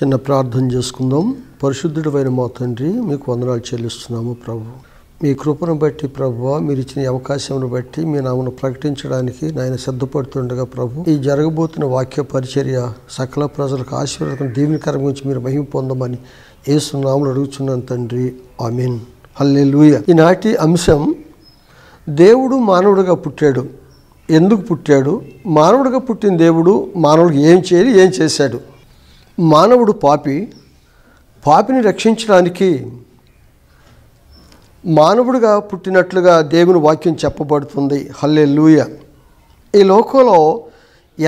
చిన్న ప్రార్థన చేసుకుందాం అయిన మా తండ్రి మీకు వందనాలు చెల్లిస్తున్నాము ప్రభు మీ కృపను బట్టి ప్రభు మీరు ఇచ్చిన అవకాశంను బట్టి మీ నామను ప్రకటించడానికి నాయన సిద్ధపడుతుండగా ప్రభు ఈ జరగబోతున్న వాక్య పరిచర్య సకల ప్రజలకు ఆశీర్వాదం దీవెనకరం గురించి మీరు మహిమ పొందమని ఏసునాములు అడుగుతున్నాను తండ్రి మీన్ హల్లే లూయ ఈనాటి అంశం దేవుడు మానవుడిగా పుట్టాడు ఎందుకు పుట్టాడు మానవుడిగా పుట్టిన దేవుడు మానవుడికి ఏం చేయాలి ఏం చేశాడు మానవుడు పాపి పాపిని రక్షించడానికి మానవుడిగా పుట్టినట్లుగా దేవుని వాక్యం చెప్పబడుతుంది హల్లే లూయ ఈ లోకంలో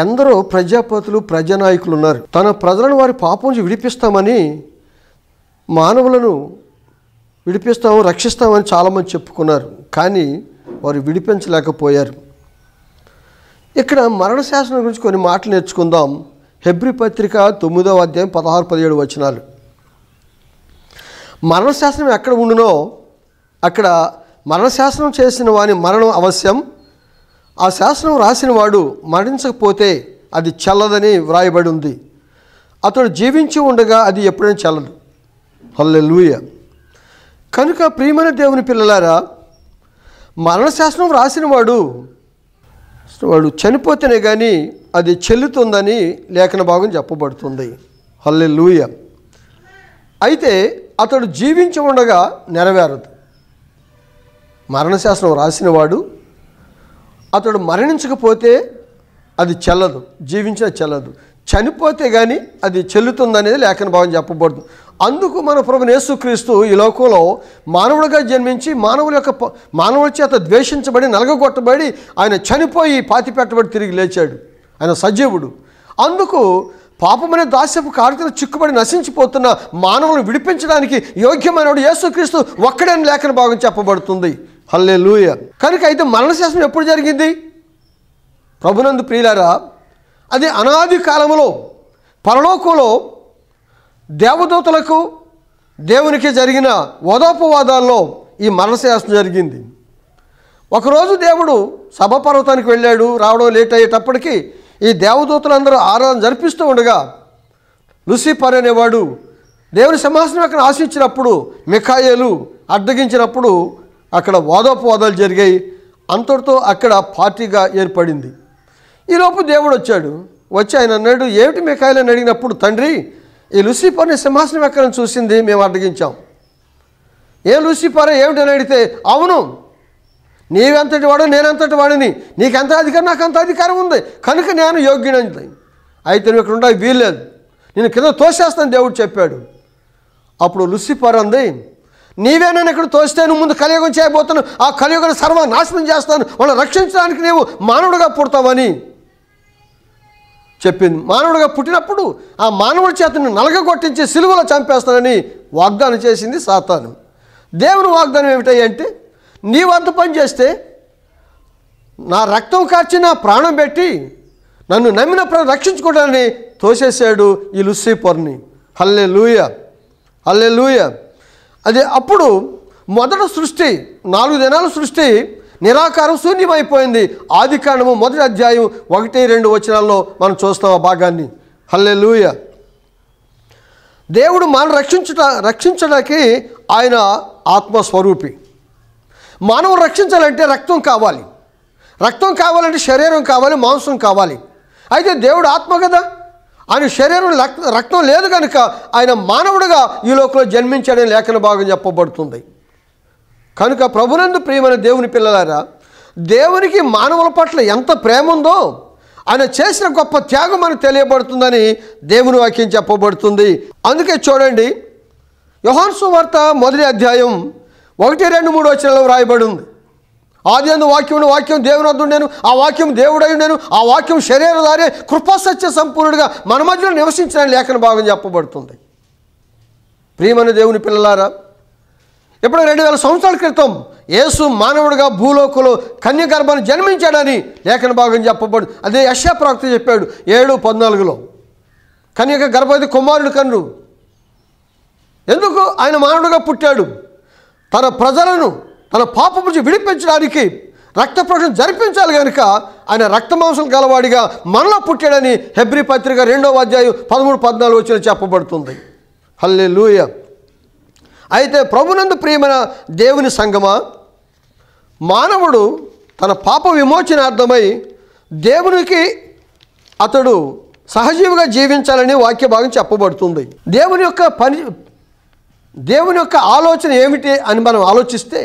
ఎందరో ప్రజాపతులు ప్రజానాయకులు ఉన్నారు తన ప్రజలను వారి పాపం నుంచి విడిపిస్తామని మానవులను విడిపిస్తాము రక్షిస్తామని చాలామంది చెప్పుకున్నారు కానీ వారు విడిపించలేకపోయారు ఇక్కడ మరణ శాసనం గురించి కొన్ని మాటలు నేర్చుకుందాం హెబ్రి పత్రిక తొమ్మిదవ అధ్యాయం పదహారు పదిహేడు వచనాలు మరణశాసనం ఎక్కడ ఉండునో అక్కడ మరణశాసనం చేసిన వాని మరణం అవశ్యం ఆ శాసనం రాసిన వాడు మరణించకపోతే అది చల్లదని వ్రాయబడి ఉంది అతడు జీవించి ఉండగా అది ఎప్పుడైనా చల్లదు హల్లే లూయ కనుక ప్రియమైన దేవుని పిల్లలారా మరణశాసనం వాడు వాడు చనిపోతేనే కానీ అది చెల్లుతుందని లేఖన భాగం చెప్పబడుతుంది హల్లే లూయ అయితే అతడు జీవించి ఉండగా నెరవేరదు మరణశాసనం రాసినవాడు అతడు మరణించకపోతే అది చెల్లదు జీవించిన చెల్లదు చనిపోతే కానీ అది చెల్లుతుందనేది లేఖన భావం చెప్పబడుతుంది అందుకు మన ప్రభు యేసుక్రీస్తు ఈ లోకంలో మానవుడిగా జన్మించి మానవుల యొక్క మానవుల చేత ద్వేషించబడి నలగొట్టబడి ఆయన చనిపోయి పాతి పెట్టబడి తిరిగి లేచాడు ఆయన సజీవుడు అందుకు పాపమనే దాస్యపు కార్యక్రమం చిక్కుబడి నశించిపోతున్న మానవులను విడిపించడానికి యోగ్యమైనడు యేసుక్రీస్తు ఒక్కడైన లేఖన భాగం చెప్పబడుతుంది హల్లే లూయ కనుక అయితే మరణశాసనం ఎప్పుడు జరిగింది ప్రభునందు ప్రియులారా అది అనాది కాలంలో పరలోకంలో దేవదూతలకు దేవునికి జరిగిన వదోపవాదాల్లో ఈ మరణశాసనం జరిగింది ఒకరోజు దేవుడు సభ పర్వతానికి వెళ్ళాడు రావడం లేట్ అయ్యేటప్పటికీ ఈ దేవదూతలు అందరూ ఆరాధన జరిపిస్తూ ఉండగా లుసిఫర్ అనేవాడు దేవుని సింహాసనం అక్కడ ఆశించినప్పుడు మిఖాయలు అడ్డగించినప్పుడు అక్కడ వాదోపవాదాలు జరిగాయి అంతటితో అక్కడ పార్టీగా ఏర్పడింది ఈలోపు దేవుడు వచ్చాడు వచ్చి ఆయన అన్నాడు ఏమిటి మిఖాయలు అని అడిగినప్పుడు తండ్రి ఈ లుసిఫర్ని సింహాసనం ఎక్కడ చూసింది మేము అడ్డగించాం ఏ లుసిఫర్ ఏమిటని అడిగితే అవును నీవెంతటి వాడు నేనెంతటి వాడిని నీకెంత అధికారం నాకు అంత అధికారం ఉంది కనుక నేను యోగ్యుడని అయితే నువ్వు ఇక్కడ ఉండాలి వీల్లేదు నేను కింద తోసేస్తాను దేవుడు చెప్పాడు అప్పుడు లుసిఫర్ అంది నీవే నేను ఇక్కడ నువ్వు ముందు కలియుగం చేయబోతాను ఆ కలియుగను సర్వనాశనం చేస్తాను వాళ్ళని రక్షించడానికి నీవు మానవుడిగా పుడతావని చెప్పింది మానవుడిగా పుట్టినప్పుడు ఆ మానవుడి చేతను నలగగొట్టించి సిలువలో చంపేస్తానని వాగ్దానం చేసింది సాతాను దేవుని వాగ్దానం ఏమిటాయి నీవు పని చేస్తే నా రక్తం కార్చి నా ప్రాణం పెట్టి నన్ను నమ్మినప్పుడు రక్షించుకోవడాన్ని తోసేసాడు ఈ లుస్సీపర్ని హల్లే లూయ హల్లే లూయ అదే అప్పుడు మొదట సృష్టి నాలుగు దినాల సృష్టి నిరాకారం శూన్యమైపోయింది ఆది కాండము మొదటి అధ్యాయం ఒకటి రెండు వచనాల్లో మనం చూస్తాం ఆ భాగాన్ని హల్లే లూయ దేవుడు మనం రక్షించుట రక్షించడానికి ఆయన ఆత్మస్వరూపి మానవం రక్షించాలంటే రక్తం కావాలి రక్తం కావాలంటే శరీరం కావాలి మాంసం కావాలి అయితే దేవుడు ఆత్మ కదా ఆయన శరీరం రక్తం లేదు కనుక ఆయన మానవుడిగా ఈ లోకంలో జన్మించాడని లేఖన భాగం చెప్పబడుతుంది కనుక ప్రభునందు ప్రియమైన దేవుని పిల్లలారా దేవునికి మానవుల పట్ల ఎంత ప్రేమ ఉందో ఆయన చేసిన గొప్ప త్యాగం మనకు తెలియబడుతుందని దేవుని వాక్యం చెప్పబడుతుంది అందుకే చూడండి యోహాన్సు వార్త మొదటి అధ్యాయం ఒకటి రెండు మూడు వచ్చినలో వ్రాయబడి ఉంది ఆది అందు వాక్యం వాక్యం దేవుని నేను ఆ వాక్యం దేవుడై నేను ఆ వాక్యం శరీరధారే కృపాసత్య సంపూర్ణుడిగా మన మధ్యలో నివసించిన లేఖన భాగం చెప్పబడుతుంది ప్రియమైన దేవుని పిల్లలారా ఇప్పుడు రెండు వేల సంవత్సరాల క్రితం యేసు మానవుడిగా భూలోకంలో కన్యగర్భను జన్మించాడని లేఖన భాగం చెప్పబడు అదే యశా చెప్పాడు ఏడు పద్నాలుగులో కన్యక గర్భవతి కుమారుడు కన్ను ఎందుకు ఆయన మానవుడిగా పుట్టాడు తన ప్రజలను తన పాపం నుంచి విడిపించడానికి రక్త ప్రోషణ జరిపించాలి కనుక ఆయన రక్తమాంసం గలవాడిగా మనలో పుట్టాడని హెబ్రి పత్రిక రెండవ అధ్యాయం పదమూడు పద్నాలుగు వచ్చిన చెప్పబడుతుంది హల్లే లూయ అయితే ప్రభునందు ప్రియమైన దేవుని సంగమా మానవుడు తన పాప విమోచనార్థమై దేవునికి అతడు సహజీవిగా జీవించాలని వాక్య భాగం చెప్పబడుతుంది దేవుని యొక్క పని దేవుని యొక్క ఆలోచన ఏమిటి అని మనం ఆలోచిస్తే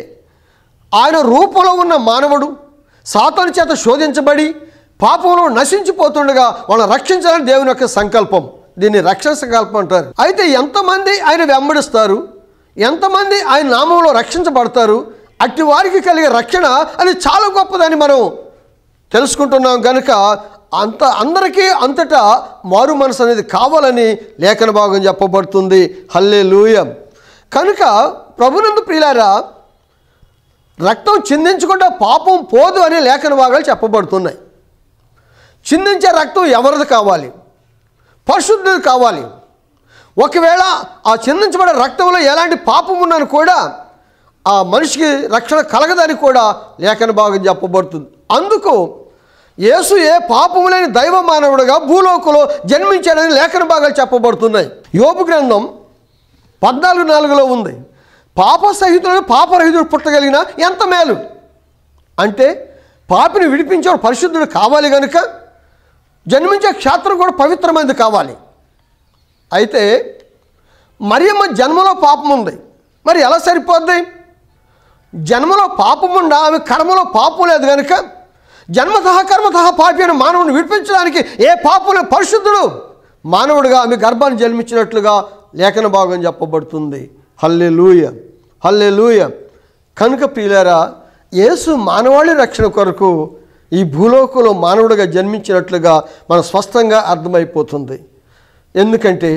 ఆయన రూపంలో ఉన్న మానవుడు సాతాను చేత శోధించబడి పాపంలో నశించిపోతుండగా వాళ్ళని రక్షించాలని దేవుని యొక్క సంకల్పం దీన్ని రక్షణ సంకల్పం అంటారు అయితే ఎంతమంది ఆయన వెంబడిస్తారు ఎంతమంది ఆయన నామంలో రక్షించబడతారు అట్టి వారికి కలిగే రక్షణ అది చాలా గొప్పదని మనం తెలుసుకుంటున్నాం కనుక అంత అందరికీ అంతటా మారు మనసు అనేది కావాలని లేఖన భాగం చెప్పబడుతుంది హల్లే లూయం కనుక ప్రభునందు ప్రియులారా రక్తం చిందించకుండా పాపం పోదు అనే లేఖన భాగాలు చెప్పబడుతున్నాయి చిందించే రక్తం ఎవరిది కావాలి పరిశుద్ధుడు కావాలి ఒకవేళ ఆ చిందించబడే రక్తంలో ఎలాంటి పాపం ఉన్నాను కూడా ఆ మనిషికి రక్షణ కలగదని కూడా లేఖన భాగం చెప్పబడుతుంది అందుకు యేసు ఏ పాపము లేని దైవ మానవుడుగా భూలోకంలో జన్మించాడని లేఖన భాగాలు చెప్పబడుతున్నాయి యోపు గ్రంథం పద్నాలుగు నాలుగులో ఉంది పాప సహితుడు పాపరహితుడు పుట్టగలిగిన ఎంత మేలు అంటే పాపిని విడిపించే పరిశుద్ధుడు కావాలి కనుక జన్మించే క్షేత్రం కూడా పవిత్రమైనది కావాలి అయితే మరియమ్మ జన్మలో పాపం ఉంది మరి ఎలా సరిపోద్ది జన్మలో పాపం ఆమె కర్మలో పాపం లేదు కనుక జన్మతహ కర్మత పాపి అని మానవుని విడిపించడానికి ఏ పాపం పరిశుద్ధుడు మానవుడిగా ఆమె గర్భాన్ని జన్మించినట్లుగా లేఖన భాగం చెప్పబడుతుంది హల్లే లూయ హల్లే లూయ కనుక పీలరా యేసు మానవాళి రక్షణ కొరకు ఈ భూలోకంలో మానవుడిగా జన్మించినట్లుగా మనం స్పష్టంగా అర్థమైపోతుంది ఎందుకంటే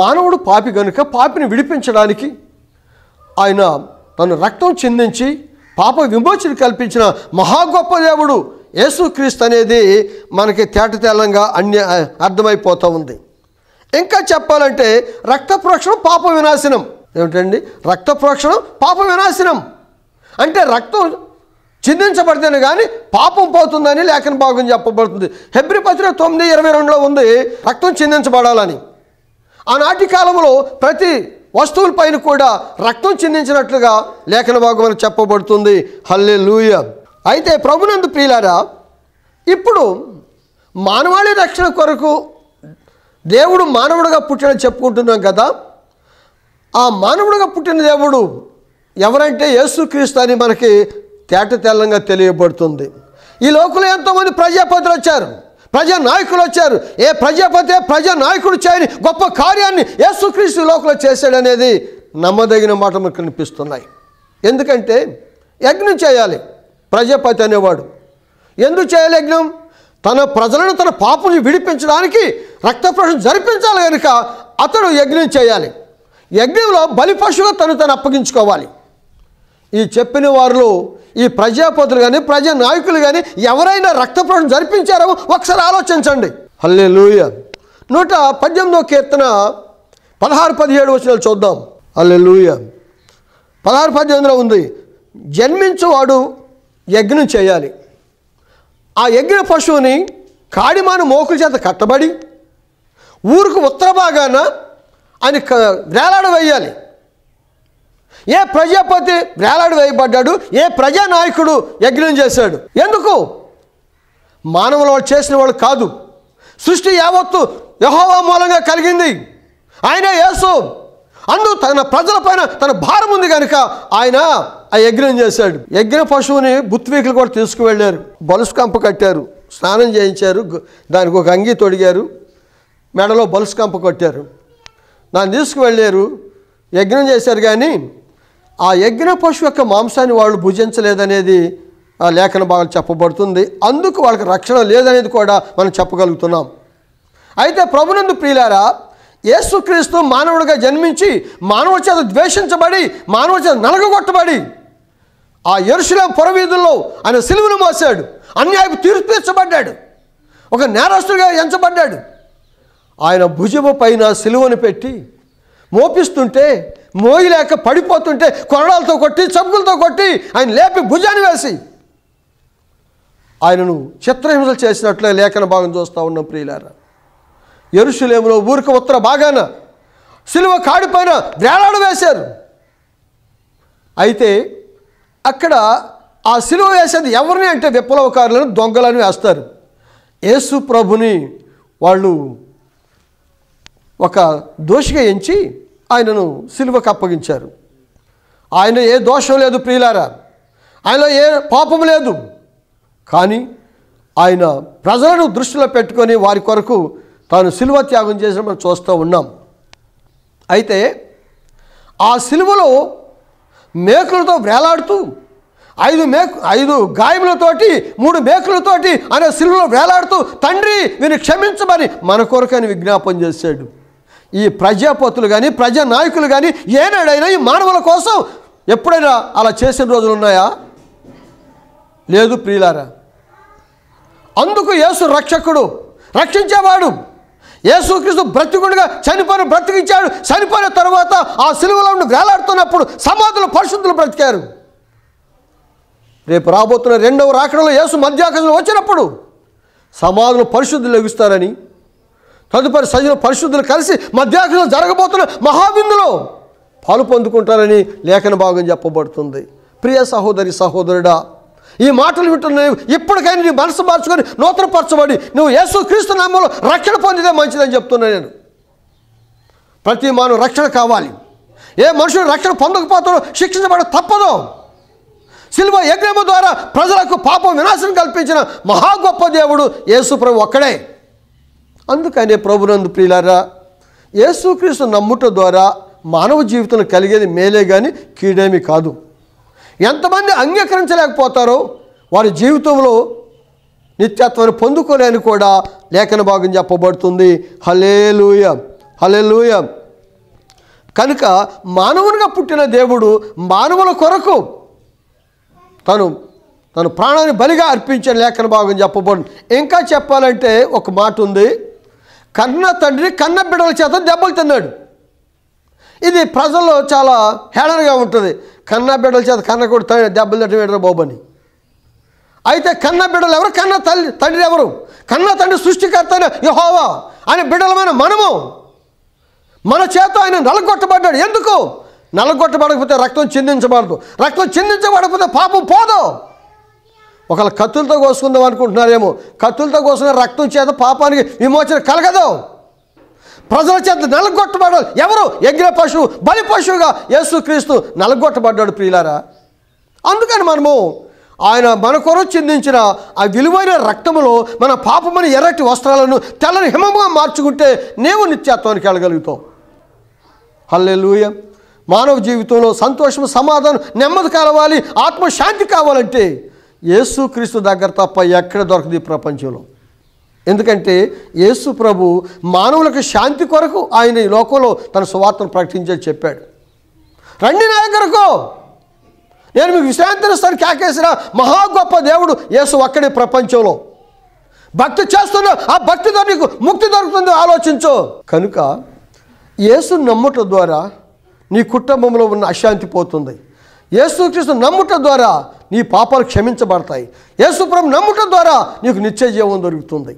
మానవుడు పాపి కనుక పాపిని విడిపించడానికి ఆయన తన రక్తం చెందించి పాప విమోచన కల్పించిన మహా గొప్ప దేవుడు యేసుక్రీస్తు అనేది మనకి తేటతేలంగా అన్య అర్థమైపోతూ ఉంది ఇంకా చెప్పాలంటే రక్త ప్రోక్షణం పాప వినాశనం ఏమిటండి రక్త ప్రోక్షణం పాప వినాశనం అంటే రక్తం చిందించబడితేనే కానీ పాపం పోతుందని లేఖన భాగం చెప్పబడుతుంది హెబ్రి పత్రిక తొమ్మిది ఇరవై రెండులో ఉంది రక్తం చిందించబడాలని ఆనాటి కాలంలో ప్రతి వస్తువులపైన కూడా రక్తం చిందించినట్లుగా లేఖన భాగం అని చెప్పబడుతుంది హల్లే లూయ అయితే ప్రభునందు ప్రియులారా ఇప్పుడు మానవాళి రక్షణ కొరకు దేవుడు మానవుడిగా పుట్టాడని చెప్పుకుంటున్నాం కదా ఆ మానవుడిగా పుట్టిన దేవుడు ఎవరంటే యేసుక్రీస్తు అని మనకి తేట తెల్లంగా తెలియబడుతుంది ఈ లోకంలో ఎంతోమంది ప్రజాపతులు వచ్చారు ప్రజా నాయకులు వచ్చారు ఏ ప్రజాపతి ప్రజా నాయకుడు చేయని గొప్ప కార్యాన్ని యేసుక్రీస్తు లోకంలో చేశాడనేది నమ్మదగిన మాట మనకు కనిపిస్తున్నాయి ఎందుకంటే యజ్ఞం చేయాలి ప్రజాపతి అనేవాడు ఎందుకు చేయాలి యజ్ఞం తన ప్రజలను తన పాపను విడిపించడానికి రక్తప్రోషణ జరిపించాలి కనుక అతడు యజ్ఞం చేయాలి యజ్ఞంలో బలి పశువులు తను తను అప్పగించుకోవాలి ఈ చెప్పిన వారిలో ఈ ప్రజాపతులు కానీ ప్రజా నాయకులు కానీ ఎవరైనా రక్తప్రోషణ జరిపించారో ఒకసారి ఆలోచించండి హల్లే లూయ నూట పద్దెనిమిదో కీర్తన పదహారు పదిహేడు వచ్చిన చూద్దాం అల్లే లూయ పదహారు పద్దెనిమిదిలో ఉంది జన్మించేవాడు యజ్ఞం చేయాలి ఆ యజ్ఞ పశువుని కాడిమాను మోకుల చేత కట్టబడి ఊరుకు ఉత్తర భాగాన ఆయన వేలాడు వేయాలి ఏ ప్రజాపతి వేలాడు వేయబడ్డాడు ఏ ప్రజానాయకుడు యజ్ఞం చేశాడు ఎందుకు మానవులు వాళ్ళు చేసిన వాళ్ళు కాదు సృష్టి యావత్తు యహోవా మూలంగా కలిగింది ఆయన యేసు అందు తన ప్రజల పైన తన భారం ఉంది కనుక ఆయన ఆ యజ్ఞం చేశాడు యజ్ఞ పశువుని బుత్వీకులు కూడా తీసుకువెళ్ళారు కంప కట్టారు స్నానం చేయించారు దానికి ఒక అంగీ తొడిగారు మెడలో కంప కట్టారు దాన్ని తీసుకువెళ్ళారు యజ్ఞం చేశారు కానీ ఆ యజ్ఞ పశువు యొక్క మాంసాన్ని వాళ్ళు భుజించలేదనేది ఆ లేఖన భాగం చెప్పబడుతుంది అందుకు వాళ్ళకి రక్షణ లేదనేది కూడా మనం చెప్పగలుగుతున్నాం అయితే ప్రభునందు ప్రియులారా యేసుక్రీస్తు మానవుడిగా జన్మించి మానవ చేత ద్వేషించబడి మానవ చేత నలగొట్టబడి ఆ ఎరుశలం పొరవీధుల్లో ఆయన సిలువును మోసాడు అన్యాయపు తీర్పించబడ్డాడు ఒక నేరస్తుడిగా ఎంచబడ్డాడు ఆయన భుజము పైన సిలువను పెట్టి మోపిస్తుంటే మోయలేక పడిపోతుంటే కొరడాలతో కొట్టి చప్పులతో కొట్టి ఆయన లేపి భుజాన్ని వేసి ఆయనను చిత్రహింసలు చేసినట్లే లేఖన భాగం చూస్తూ ఉన్నాం ప్రియులారా ఎరుషులేములో ఊరికి ఉత్తర భాగాన సిలువ కాడిపైన ద్రేలాడు వేశారు అయితే అక్కడ ఆ సిలువ వేసేది ఎవరిని అంటే విప్లవకారులను దొంగలను వేస్తారు యేసు ప్రభుని వాళ్ళు ఒక దోషిగా ఎంచి ఆయనను సిలువకు అప్పగించారు ఆయన ఏ దోషం లేదు ప్రియులారా ఆయనలో ఏ పాపం లేదు కానీ ఆయన ప్రజలను దృష్టిలో పెట్టుకొని వారి కొరకు తాను సిల్వ త్యాగం చేసిన మనం చూస్తూ ఉన్నాం అయితే ఆ సిలువలో మేకలతో వేలాడుతూ ఐదు మేక ఐదు గాయములతోటి మూడు మేకులతోటి అనే సిలువలో వేలాడుతూ తండ్రి వీని క్షమించమని మన కొరకని విజ్ఞాపం చేశాడు ఈ ప్రజాపతులు కానీ ప్రజా నాయకులు కానీ ఏనాడైనా ఈ మానవుల కోసం ఎప్పుడైనా అలా చేసిన రోజులు ఉన్నాయా లేదు ప్రియులారా అందుకు యేసు రక్షకుడు రక్షించేవాడు యేసుక్రీస్తు బ్రతికుండగా చనిపోయిన బ్రతికించాడు చనిపోయిన తర్వాత ఆ సిలువలో ఉండి వేలాడుతున్నప్పుడు సమాధులు పరిశుద్ధులు బ్రతికారు రేపు రాబోతున్న రెండవ రాకడంలో యేసు మధ్యాకర్షణ వచ్చినప్పుడు సమాధులు పరిశుద్ధులు లభిస్తారని తదుపరి సజీవ పరిశుద్ధులు కలిసి మధ్యాకర్షణ జరగబోతున్న మహావిందులో పాలు పొందుకుంటారని లేఖన భాగం చెప్పబడుతుంది ప్రియ సహోదరి సహోదరుడా ఈ మాటలు వింటున్న ఇప్పటికైనా నీ మనసు మార్చుకొని నూతనపరచబడి నువ్వు యేసు క్రీస్తు నామంలో రక్షణ పొందితే మంచిదని చెప్తున్నా నేను ప్రతి మాను రక్షణ కావాలి ఏ మనుషుడు రక్షణ పొందకపోతాడో శిక్షించబడి తప్పదు సిల్వ యజ్ఞము ద్వారా ప్రజలకు పాప వినాశం కల్పించిన మహా గొప్ప దేవుడు యేసుప్రభు ఒక్కడే అందుకనే ప్రభునందు ప్రియులారా యేసుక్రీస్తు నమ్ముట ద్వారా మానవ జీవితం కలిగేది మేలే కానీ కీడేమి కాదు ఎంతమంది అంగీకరించలేకపోతారో వారి జీవితంలో నిత్యత్వాన్ని పొందుకోలేని కూడా లేఖన భాగం చెప్పబడుతుంది హలేలుయ హలేలుయ కనుక మానవునిగా పుట్టిన దేవుడు మానవుల కొరకు తను తన ప్రాణాన్ని బలిగా అర్పించిన లేఖన భాగం చెప్పబడు ఇంకా చెప్పాలంటే ఒక మాట ఉంది కన్న తండ్రి కన్న బిడ్డల చేత దెబ్బలు తిన్నాడు ఇది ప్రజల్లో చాలా హేళనగా ఉంటుంది కన్న బిడ్డల చేత కన్న కూడా తండ్రి దెబ్బలు తట్టి బాబు అయితే కన్న బిడ్డలు ఎవరు కన్న తల్లి తండ్రి ఎవరు కన్న తండ్రి సృష్టికర్తనే యహోవా ఆయన బిడ్డలమైన మనము మన చేత ఆయన నలగొట్టబడ్డాడు ఎందుకు నలగొట్టబడకపోతే రక్తం చిందించబడదు రక్తం చిందించబడకపోతే పాపం పోదు ఒకళ్ళ కత్తులతో కోసుకుందాం అనుకుంటున్నారేమో కత్తులతో కోసుకున్న రక్తం చేత పాపానికి విమోచన కలగదు ప్రజల చేత నలగొట్టబడ్డాడు ఎవరు యజ్ఞ పశువు బలి పశువుగా యేసుక్రీస్తు నలగొట్టబడ్డాడు ప్రియులారా అందుకని మనము ఆయన మన కొరకు చెందించిన ఆ విలువైన రక్తములో మన పాపమని ఎర్రటి వస్త్రాలను తెల్లని హిమముగా మార్చుకుంటే నేను నిత్యత్వానికి వెళ్ళగలుగుతావు హల్లే లూయ మానవ జీవితంలో సంతోషం సమాధానం నెమ్మది కావాలి ఆత్మశాంతి కావాలంటే యేసుక్రీస్తు దగ్గర తప్ప ఎక్కడ దొరకదు ఈ ప్రపంచంలో ఎందుకంటే యేసు ప్రభు మానవులకు శాంతి కొరకు ఆయన ఈ లోకంలో తన సువార్తను ప్రకటించే చెప్పాడు రండి నా దగ్గరకు నేను మీకు విశ్రాంతినిస్తాను కాకేసిన మహా గొప్ప దేవుడు యేసు ఒక్కడే ప్రపంచంలో భక్తి చేస్తున్నా ఆ భక్తితో నీకు ముక్తి దొరుకుతుంది ఆలోచించు కనుక యేసు నమ్ముట ద్వారా నీ కుటుంబంలో ఉన్న అశాంతి పోతుంది కృష్ణ నమ్ముట ద్వారా నీ పాపాలు క్షమించబడతాయి యేసుప్రభు నమ్ముట ద్వారా నీకు నిత్య జీవం దొరుకుతుంది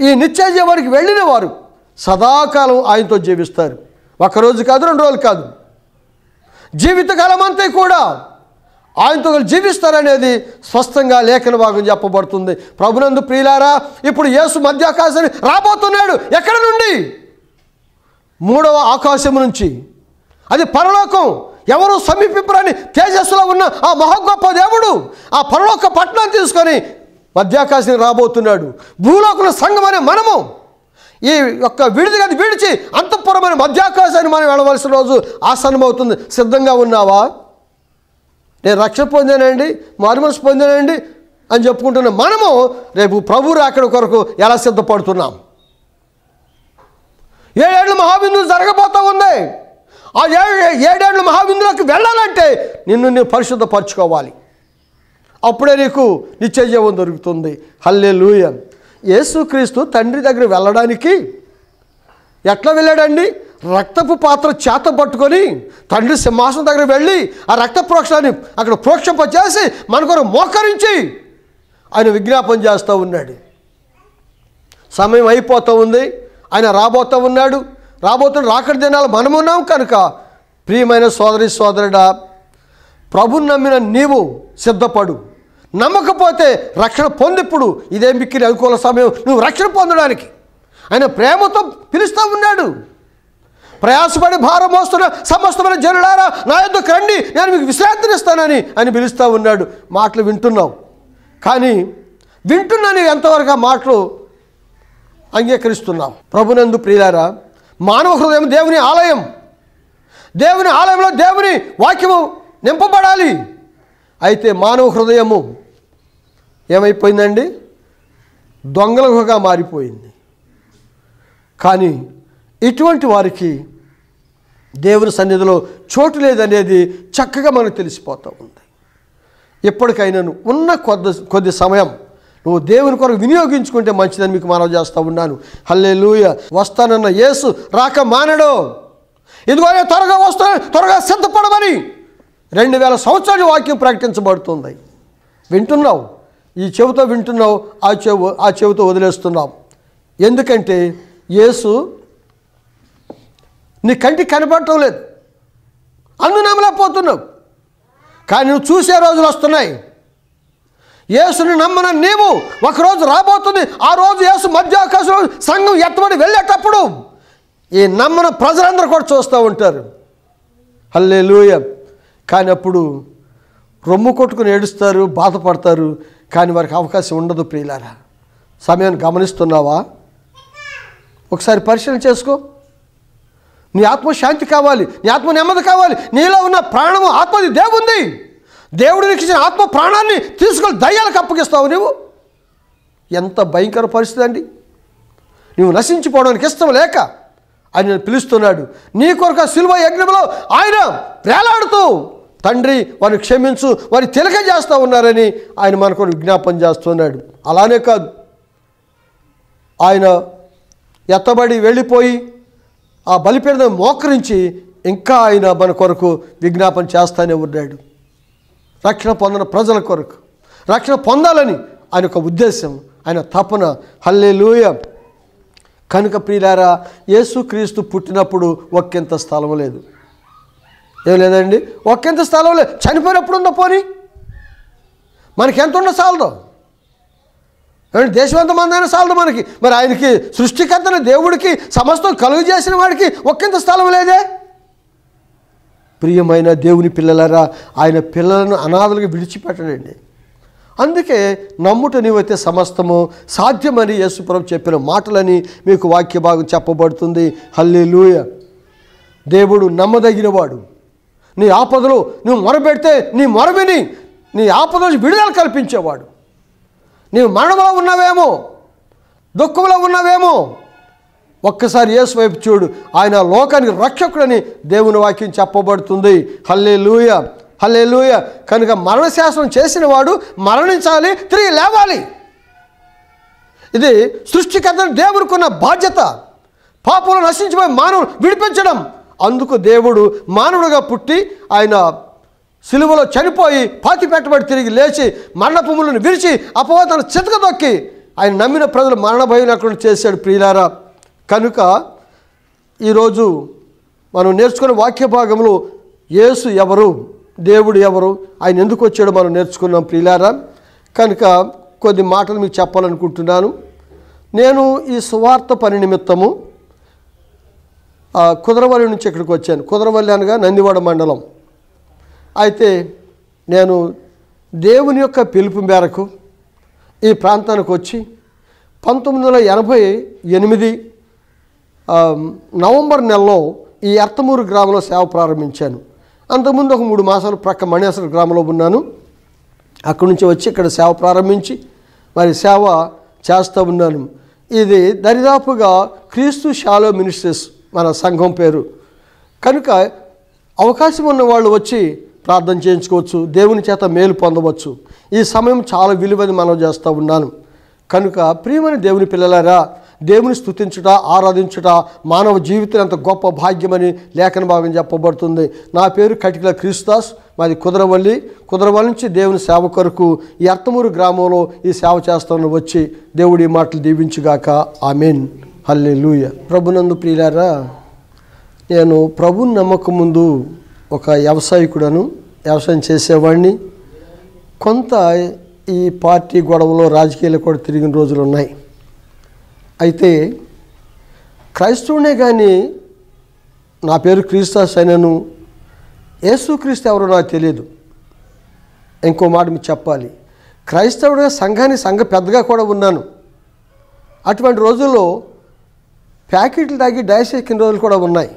ఈ నిత్యజీవానికి వెళ్ళిన వారు సదాకాలం ఆయనతో జీవిస్తారు ఒకరోజు కాదు రెండు రోజులు కాదు జీవితకాలం అంతే కూడా ఆయనతో జీవిస్తారనేది స్పష్టంగా లేఖన భాగం చెప్పబడుతుంది ప్రభునందు ప్రియులారా ఇప్పుడు యేసు మధ్యాకాశాన్ని రాబోతున్నాడు ఎక్కడ నుండి మూడవ ఆకాశం నుంచి అది పరలోకం ఎవరు సమీపింపరని తేజస్సులో ఉన్న ఆ మహా గొప్ప దేవుడు ఆ పరలోక పట్టణం తీసుకొని మధ్యాకాశం రాబోతున్నాడు భూలోకుల సంఘం అనే మనము ఈ యొక్క విడిది గది విడిచి అంతఃపురమైన మధ్యాకాశాన్ని మనం వెళ్ళవలసిన రోజు ఆసన్నమవుతుంది సిద్ధంగా ఉన్నావా నేను రక్షణ పొందానండి మారుమనసు పొందానండి అని చెప్పుకుంటున్న మనము రేపు ప్రభు రాకడ కొరకు ఎలా సిద్ధపడుతున్నాం ఏడేళ్ళు మహాబిందులు జరగబోతూ ఉంది ఆ ఏడేళ్ళు మహాబిందులకు వెళ్ళాలంటే నిన్ను నేను పరిశుద్ధపరచుకోవాలి అప్పుడే నీకు నిత్య జీవం దొరుకుతుంది హల్లే లూయ యేసుక్రీస్తు తండ్రి దగ్గర వెళ్ళడానికి ఎట్లా వెళ్ళాడండి రక్తపు పాత్ర చేత పట్టుకొని తండ్రి సింహాసనం దగ్గర వెళ్ళి ఆ రక్త ప్రోక్షాన్ని అక్కడ ప్రోక్షంప చేసి మన మోకరించి ఆయన విజ్ఞాపం చేస్తూ ఉన్నాడు సమయం అయిపోతూ ఉంది ఆయన రాబోతూ ఉన్నాడు రాబోతున్న రాకడి దినాలు మనమున్నాం కనుక ప్రియమైన సోదరి సోదరుడా ప్రభు నమ్మిన నీవు సిద్ధపడు నమ్మకపోతే రక్షణ పొందిప్పుడు ఇదేం మిక్కిరి అనుకూల సమయం నువ్వు రక్షణ పొందడానికి ఆయన ప్రేమతో పిలుస్తూ ఉన్నాడు ప్రయాసపడి భారం మోస్తున్న సమస్తమైన జనులారా నా యొక్కకు రండి నేను మీకు విశ్రాంతినిస్తానని అని పిలుస్తూ ఉన్నాడు మాటలు వింటున్నావు కానీ వింటున్నాను ఎంతవరకు ఆ మాటలు అంగీకరిస్తున్నావు ప్రభునందు ప్రియులారా మానవ హృదయం దేవుని ఆలయం దేవుని ఆలయంలో దేవుని వాక్యము నింపబడాలి అయితే మానవ హృదయము ఏమైపోయిందండి దొంగల గుహగా మారిపోయింది కానీ ఇటువంటి వారికి దేవుని సన్నిధిలో చోటు లేదనేది చక్కగా మనకు తెలిసిపోతూ ఉంది ఎప్పటికైనా ఉన్న కొద్ది కొద్ది సమయం నువ్వు దేవుని కొరకు వినియోగించుకుంటే మంచిదని మీకు మనవి చేస్తూ ఉన్నాను హల్లే లూయ వస్తానన్న యేసు రాక మానడు ఎందుకంటే త్వరగా వస్తాను త్వరగా సిద్ధపడమని రెండు వేల సంవత్సరాలు వాక్యం ప్రకటించబడుతుంది వింటున్నావు ఈ చెవితో వింటున్నావు ఆ చెవు ఆ చెవితో వదిలేస్తున్నాం ఎందుకంటే యేసు నీ కంటికి కనపడటం లేదు అందు నమ్మలేకపోతున్నావు కానీ నువ్వు చూసే రోజులు వస్తున్నాయి యేసుని నమ్మన నీవు ఒకరోజు రాబోతుంది ఆ రోజు యేసు మధ్యాకాశంలో సంఘం ఎత్తబడి వెళ్ళేటప్పుడు ఈ నమ్మన ప్రజలందరూ కూడా చూస్తూ ఉంటారు హల్లే లూయ కానీ అప్పుడు రొమ్ము కొట్టుకుని ఏడుస్తారు బాధపడతారు కానీ వారికి అవకాశం ఉండదు ప్రియులారా సమయాన్ని గమనిస్తున్నావా ఒకసారి పరిశీలన చేసుకో నీ ఆత్మ శాంతి కావాలి నీ ఆత్మ నెమ్మది కావాలి నీలో ఉన్న ప్రాణము ఆత్మది దేవుంది దేవుడు నీకు ఇచ్చిన ఆత్మ ప్రాణాన్ని తీసుకొని దయ్యాలకు అప్పగిస్తావు నీవు ఎంత భయంకర పరిస్థితి అండి నువ్వు నశించిపోవడానికి ఇష్టం లేక ఆయన పిలుస్తున్నాడు నీ కొరకు సిల్వ యజ్ఞంలో ఆయన వేలాడుతూ తండ్రి వారిని క్షమించు వారి తిలక చేస్తూ ఉన్నారని ఆయన మనకు విజ్ఞాపన చేస్తున్నాడు అలానే కాదు ఆయన ఎత్తబడి వెళ్ళిపోయి ఆ బలిపీడను మోకరించి ఇంకా ఆయన మన కొరకు విజ్ఞాపన చేస్తూనే ఉన్నాడు రక్షణ పొందిన ప్రజల కొరకు రక్షణ పొందాలని ఆయన ఒక ఉద్దేశం ఆయన తపన హల్లే లూయ కనుక ప్రియులారా యేసుక్రీస్తు పుట్టినప్పుడు ఒక్కింత స్థలం లేదు ఏం లేదండి ఒక్కింత స్థలం లేదు చనిపోయినప్పుడు ఉందో పోనీ మనకి ఎంత ఉన్న సాలదు ఏమంటే ఎంతమంది అయినా సాలదు మనకి మరి ఆయనకి సృష్టికర్తన దేవుడికి సమస్తం కలుగు చేసిన వాడికి ఒక్కింత స్థలం లేదే ప్రియమైన దేవుని పిల్లలరా ఆయన పిల్లలను అనాథలకు విడిచిపెట్టడండి అందుకే నమ్ముట నీవైతే సమస్తము సాధ్యమని యేసుప్రభు చెప్పిన మాటలని మీకు వాక్య భాగం చెప్పబడుతుంది లూయ దేవుడు నమ్మదగినవాడు నీ ఆపదలు నువ్వు మొరబెడితే నీ మొరబిని నీ ఆపద నుంచి విడుదల కల్పించేవాడు నీవు మరణంలో ఉన్నవేమో దుఃఖంలో ఉన్నవేమో ఒక్కసారి యేసు వైపు చూడు ఆయన లోకానికి రక్షకుడని దేవుని వాక్యం చెప్పబడుతుంది హల్లే లూయ హల్లే లూయ కనుక మరణశాసనం చేసిన వాడు మరణించాలి తిరిగి లేవాలి ఇది సృష్టికర్తను ఉన్న బాధ్యత పాపలు నశించిపోయి మానవులు విడిపించడం అందుకు దేవుడు మానవుడుగా పుట్టి ఆయన సిలువలో చనిపోయి పాతి పెట్టబడి తిరిగి లేచి మరణపుములను విరిచి చితక దొక్కి ఆయన నమ్మిన ప్రజలు మరణ భయం చేశాడు ప్రియులారా కనుక ఈరోజు మనం నేర్చుకునే వాక్య భాగంలో యేసు ఎవరు దేవుడు ఎవరు ఆయన ఎందుకు వచ్చాడో మనం నేర్చుకున్నాం ప్రియులారా కనుక కొద్ది మాటలు మీకు చెప్పాలనుకుంటున్నాను నేను ఈ సువార్త పని నిమిత్తము కుదరవల్లి నుంచి ఇక్కడికి వచ్చాను కుదరవల్లి అనగా నందివాడ మండలం అయితే నేను దేవుని యొక్క పిలుపు మేరకు ఈ ప్రాంతానికి వచ్చి పంతొమ్మిది వందల ఎనభై ఎనిమిది నవంబర్ నెలలో ఈ ఎర్తమూరు గ్రామంలో సేవ ప్రారంభించాను అంతకుముందు ఒక మూడు మాసాలు ప్రక్క మణేశ్వర గ్రామంలో ఉన్నాను అక్కడి నుంచి వచ్చి ఇక్కడ సేవ ప్రారంభించి మరి సేవ చేస్తూ ఉన్నాను ఇది దరిదాపుగా క్రీస్తు షాలో మినిస్ట్రీస్ మన సంఘం పేరు కనుక అవకాశం ఉన్న వాళ్ళు వచ్చి ప్రార్థన చేయించుకోవచ్చు దేవుని చేత మేలు పొందవచ్చు ఈ సమయం చాలా విలువని మనం చేస్తూ ఉన్నాను కనుక ప్రియమైన దేవుని పిల్లలారా దేవుని స్థుతించుట ఆరాధించుట మానవ జీవితం ఎంత గొప్ప భాగ్యమని లేఖన భాగం చెప్పబడుతుంది నా పేరు కటికల క్రీస్తాస్ మాది కుదరవల్లి కుదరవల్లి నుంచి దేవుని సేవ కొరకు ఈ అర్థమూరు గ్రామంలో ఈ సేవ చేస్తాను వచ్చి దేవుడి మాటలు దీవించుగాక ఆమెన్ హల్లెలూయ ప్రభునందు ప్రియులారా నేను ప్రభు నమ్మకం ముందు ఒక వ్యవసాయకుడను వ్యవసాయం చేసేవాడిని కొంత ఈ పార్టీ గొడవలో రాజకీయాలు కూడా తిరిగిన రోజులు ఉన్నాయి అయితే క్రైస్తవునే కానీ నా పేరు క్రీస్తాస్ సైనను యేసుక్రీస్తు ఎవరో నాకు తెలియదు ఇంకో మాట మీకు చెప్పాలి క్రైస్తవుడిగా సంఘాన్ని సంఘ పెద్దగా కూడా ఉన్నాను అటువంటి రోజుల్లో ప్యాకెట్లు తాగి డయాస్ ఎక్కిన రోజులు కూడా ఉన్నాయి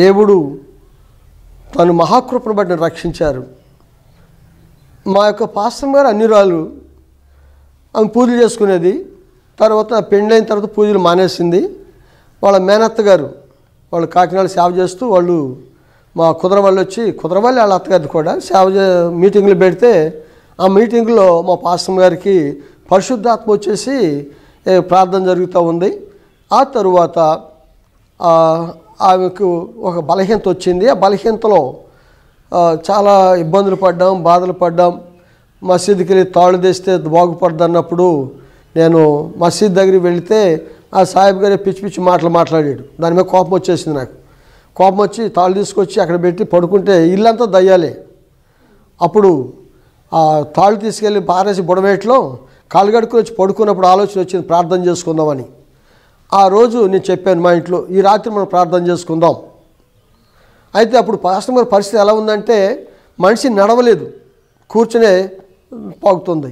దేవుడు తను మహాకృపను బట్టి రక్షించారు మా యొక్క పాస్తం గారు అన్ని రాళ్ళు ఆమె పూజలు చేసుకునేది తర్వాత పెళ్ళైన తర్వాత పూజలు మానేసింది వాళ్ళ మేనత్త గారు వాళ్ళు కాకినాడ సేవ చేస్తూ వాళ్ళు మా కుదరవాళ్ళు వచ్చి కుదరవాళ్ళు వాళ్ళ అత్తగారిని కూడా సేవ మీటింగ్లు పెడితే ఆ మీటింగ్లో మా పాస్తం గారికి పరిశుద్ధాత్మ వచ్చేసి ప్రార్థన జరుగుతూ ఉంది ఆ తరువాత ఆమెకు ఒక బలహీనత వచ్చింది ఆ బలహీనతలో చాలా ఇబ్బందులు పడ్డాం బాధలు పడ్డాం మసీద్కి వెళ్ళి తాళ్ళు తెస్తే బాగుపడదన్నప్పుడు నేను మసీద్ దగ్గరికి వెళితే ఆ సాహెబ్ గారి పిచ్చి పిచ్చి మాటలు మాట్లాడాడు దాని మీద కోపం వచ్చేసింది నాకు కోపం వచ్చి తాళ్ళు తీసుకొచ్చి అక్కడ పెట్టి పడుకుంటే ఇల్లంతా దయ్యాలే అప్పుడు ఆ తాళ్ళు తీసుకెళ్ళి పారేసి బుడవేట్లో కాలుగడుకుని వచ్చి పడుకున్నప్పుడు ఆలోచన వచ్చింది ప్రార్థన చేసుకుందామని ఆ రోజు నేను చెప్పాను మా ఇంట్లో ఈ రాత్రి మనం ప్రార్థన చేసుకుందాం అయితే అప్పుడు పాస్టర్ గారి పరిస్థితి ఎలా ఉందంటే మనిషి నడవలేదు కూర్చునే పాగుతుంది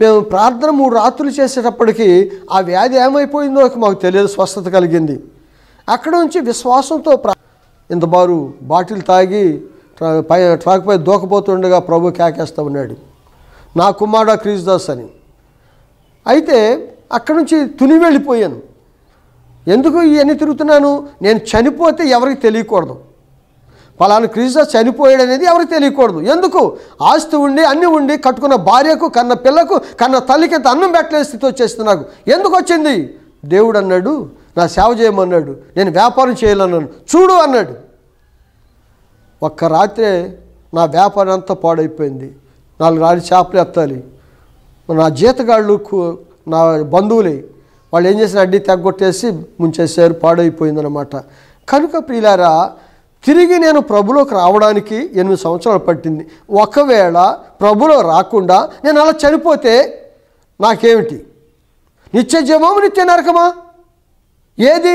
మేము ప్రార్థన మూడు రాత్రులు చేసేటప్పటికీ ఆ వ్యాధి ఏమైపోయిందో మాకు తెలియదు స్వస్థత కలిగింది అక్కడ నుంచి విశ్వాసంతో ఇంత బారు బాటిల్ తాగి పై ట్రాక్ పై దూకపోతుండగా ప్రభు కేకేస్తూ ఉన్నాడు నా కుమారుడు క్రీజ్దాస్ అని అయితే అక్కడి నుంచి తుని వెళ్ళిపోయాను ఎందుకు ఇవన్నీ తిరుగుతున్నాను నేను చనిపోతే ఎవరికి తెలియకూడదు పలానా క్రీస్తు చనిపోయాడు అనేది ఎవరికి తెలియకూడదు ఎందుకు ఆస్తి ఉండి అన్నీ ఉండి కట్టుకున్న భార్యకు కన్న పిల్లకు కన్న తల్లికి ఎంత అన్నం పెట్టలేని స్థితి వచ్చేస్తుంది నాకు ఎందుకు వచ్చింది దేవుడు అన్నాడు నా సేవ చేయమన్నాడు నేను వ్యాపారం చేయాలన్నాను చూడు అన్నాడు ఒక్క రాత్రే నా వ్యాపారం అంతా పాడైపోయింది నాలుగు రాత్రి చేపలు ఎత్తాలి నా జీతగాళ్ళు నా బంధువులే వాళ్ళు ఏం చేసిన అడ్డి తగ్గొట్టేసి ముంచేశారు పాడైపోయిందనమాట కనుక ప్రియులారా తిరిగి నేను ప్రభులోకి రావడానికి ఎనిమిది సంవత్సరాలు పట్టింది ఒకవేళ ప్రభులో రాకుండా నేను అలా చనిపోతే నాకేమిటి నిత్య జీవము నిత్య నరకమా ఏది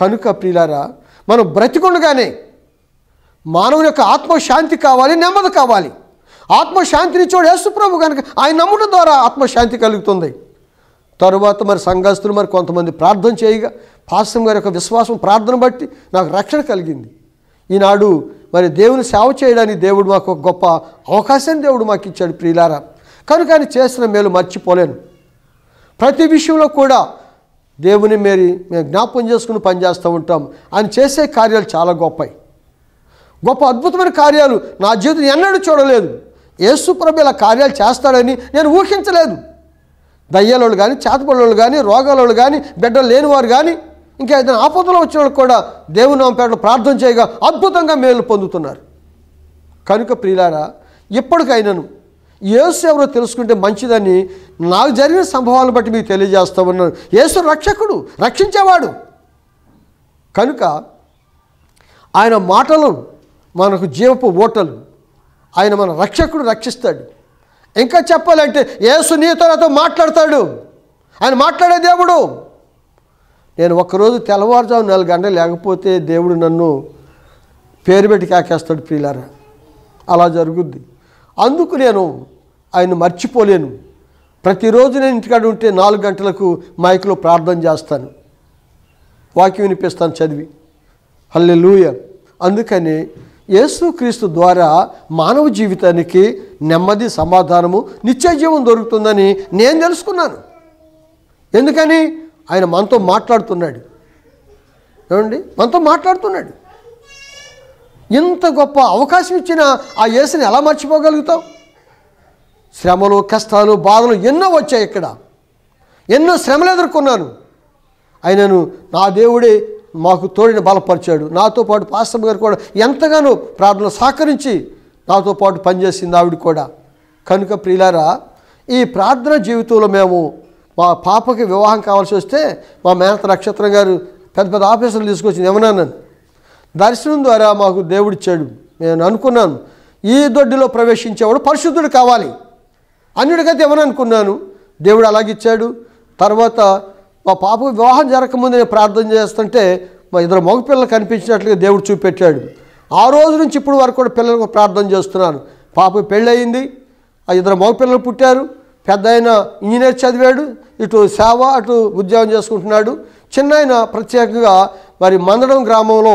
కనుక ప్రియులారా మనం బ్రతికుండగానే మానవుని యొక్క ఆత్మశాంతి కావాలి నెమ్మది కావాలి ఆత్మశాంతిని చూడు ప్రభు కనుక ఆయన నమ్ముడు ద్వారా ఆత్మశాంతి కలుగుతుంది తరువాత మరి సంఘస్థులు మరి కొంతమంది ప్రార్థన చేయగా పాస్యం గారి యొక్క విశ్వాసం ప్రార్థన బట్టి నాకు రక్షణ కలిగింది ఈనాడు మరి దేవుని సేవ చేయడానికి దేవుడు మాకు ఒక గొప్ప అవకాశం దేవుడు మాకు ఇచ్చాడు ప్రియులారా కనుక ఆయన చేసిన మేలు మర్చిపోలేను ప్రతి విషయంలో కూడా దేవుని మేరి మేము జ్ఞాపం చేసుకుని పనిచేస్తూ ఉంటాం ఆయన చేసే కార్యాలు చాలా గొప్పవి గొప్ప అద్భుతమైన కార్యాలు నా జీవితం ఎన్నడూ చూడలేదు యేసుప్రభు ఇలా కార్యాలు చేస్తాడని నేను ఊహించలేదు దయ్యాలోళ్ళు కానీ చేతపడోళ్ళు కానీ రోగాలోళ్ళు కానీ బిడ్డలు లేనివారు కానీ ఇంకా ఏదైనా ఆపదలో వచ్చిన వాళ్ళు కూడా దేవుని పేటలో ప్రార్థన చేయగా అద్భుతంగా మేలు పొందుతున్నారు కనుక ప్రియులారా ఎప్పటికైనాను ఏసు ఎవరో తెలుసుకుంటే మంచిదని నాకు జరిగిన సంభవాలను బట్టి మీకు తెలియజేస్తా ఉన్నాను ఏసు రక్షకుడు రక్షించేవాడు కనుక ఆయన మాటలు మనకు జీవపు ఓటలు ఆయన మన రక్షకుడు రక్షిస్తాడు ఇంకా చెప్పాలంటే యేసు నీతో నాతో మాట్లాడతాడు ఆయన మాట్లాడే దేవుడు నేను ఒకరోజు తెల్లవారుజాము నాలుగు గంటలు లేకపోతే దేవుడు నన్ను పేరు పెట్టి కాకేస్తాడు ప్రియులారా అలా జరుగుద్ది అందుకు నేను ఆయన మర్చిపోలేను ప్రతిరోజు నేను ఇంటికాడ ఉంటే నాలుగు గంటలకు మైక్లో ప్రార్థన చేస్తాను వాక్యం వినిపిస్తాను చదివి హల్లెలూయ అందుకని క్రీస్తు ద్వారా మానవ జీవితానికి నెమ్మది సమాధానము నిత్య జీవం దొరుకుతుందని నేను తెలుసుకున్నాను ఎందుకని ఆయన మనతో మాట్లాడుతున్నాడు ఏమండి మనతో మాట్లాడుతున్నాడు ఇంత గొప్ప అవకాశం ఇచ్చిన ఆ యేసుని ఎలా మర్చిపోగలుగుతావు శ్రమలు కష్టాలు బాధలు ఎన్నో వచ్చాయి ఇక్కడ ఎన్నో శ్రమలు ఎదుర్కొన్నాను ఆయనను నా దేవుడే మాకు తోడిని బలపరిచాడు నాతో పాటు పాస్టమ్ గారు కూడా ఎంతగానో ప్రార్థనలు సహకరించి నాతో పాటు పనిచేసింది ఆవిడ కూడా కనుక ప్రియులారా ఈ ప్రార్థన జీవితంలో మేము మా పాపకి వివాహం కావాల్సి వస్తే మా మేనత నక్షత్రం గారు పెద్ద పెద్ద ఆఫీసులు తీసుకొచ్చింది ఏమన్నాను దర్శనం ద్వారా మాకు దేవుడిచ్చాడు నేను అనుకున్నాను ఈ దొడ్డిలో ప్రవేశించేవాడు పరిశుద్ధుడు కావాలి అన్నిటికైతే ఏమని అనుకున్నాను దేవుడు అలాగిచ్చాడు తర్వాత మా పాపకు వివాహం జరగకముందు నేను ప్రార్థన చేస్తుంటే మా ఇద్దరు మగపిల్లలు కనిపించినట్లుగా దేవుడు చూపెట్టాడు ఆ రోజు నుంచి ఇప్పుడు వరకు కూడా పిల్లలకు ప్రార్థన చేస్తున్నాను పాప పెళ్ళయింది ఆ ఇద్దరు మగ పిల్లలు పుట్టారు పెద్ద ఆయన ఇంజనీర్ చదివాడు ఇటు సేవ అటు ఉద్యోగం చేసుకుంటున్నాడు చిన్న ఆయన ప్రత్యేకంగా మరి మందడం గ్రామంలో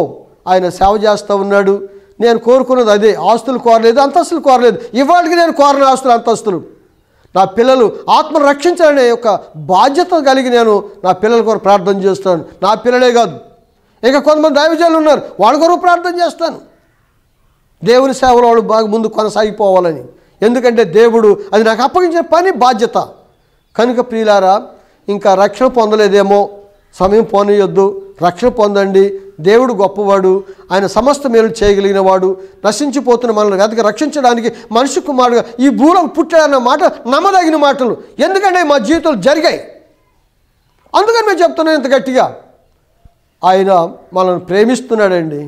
ఆయన సేవ చేస్తూ ఉన్నాడు నేను కోరుకున్నది అదే ఆస్తులు కోరలేదు అంతస్తులు కోరలేదు ఇవాళకి నేను కోరిన ఆస్తులు అంతస్తులు నా పిల్లలు ఆత్మను రక్షించాలనే యొక్క బాధ్యత కలిగి నేను నా పిల్లల కోరు ప్రార్థన చేస్తున్నాను నా పిల్లలే కాదు ఇక కొంతమంది దైవజనులు ఉన్నారు వాళ్ళ కొరకు ప్రార్థన చేస్తాను దేవుని సేవలో వాళ్ళు బాగా ముందు కొనసాగిపోవాలని ఎందుకంటే దేవుడు అది నాకు అప్పగించిన పని బాధ్యత కనుక ప్రియులారా ఇంకా రక్షణ పొందలేదేమో సమయం పోనీయొద్దు రక్షణ పొందండి దేవుడు గొప్పవాడు ఆయన సమస్త మేలు చేయగలిగిన వాడు నశించిపోతున్న మనల్ని వెతక రక్షించడానికి మనిషి కుమారుడుగా ఈ భూలోకి పుట్టాడన్న మాట నమ్మదగిన మాటలు ఎందుకంటే మా జీవితాలు జరిగాయి అందుకని మేము చెప్తున్నాను ఇంత గట్టిగా ఆయన మనల్ని ప్రేమిస్తున్నాడండి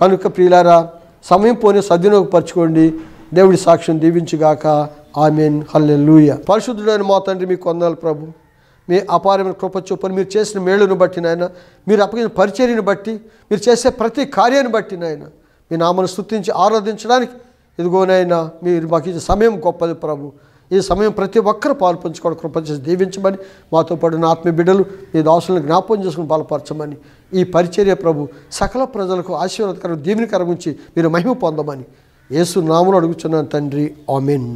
కనుక ప్రియులారా సమయం పోని సద్వినియోగపరచుకోండి దేవుడి సాక్ష్యం దీవించుగాక ఆమెన్ హల్లె లూయ పరిశుద్ధుడైన మా తండ్రి మీకు వందాలి ప్రభు మీ అపారమైన కృప మీరు చేసిన మేళ్ళను బట్టి నాయన మీరు అప్పగించిన పరిచర్యను బట్టి మీరు చేసే ప్రతి కార్యాన్ని బట్టి నాయన మీ నామను స్థుతించి ఆరాధించడానికి ఇదిగోనైనా మీరు మాకు సమయం గొప్పది ప్రభు ఈ సమయం ప్రతి ఒక్కరు పాలు పంచుకోవడం కృపచేసి దీవించమని మాతో పాటు నా ఆత్మీయ బిడ్డలు ఈ దాసులను జ్ఞాపకం చేసుకుని బలపరచమని ఈ పరిచర్య ప్రభు సకల ప్రజలకు ఆశీర్వాదకరం దీవిని కరగించి మీరు మహిమ పొందమని యేసు నాములు అడుగుతున్నాను తండ్రి ఆమెన్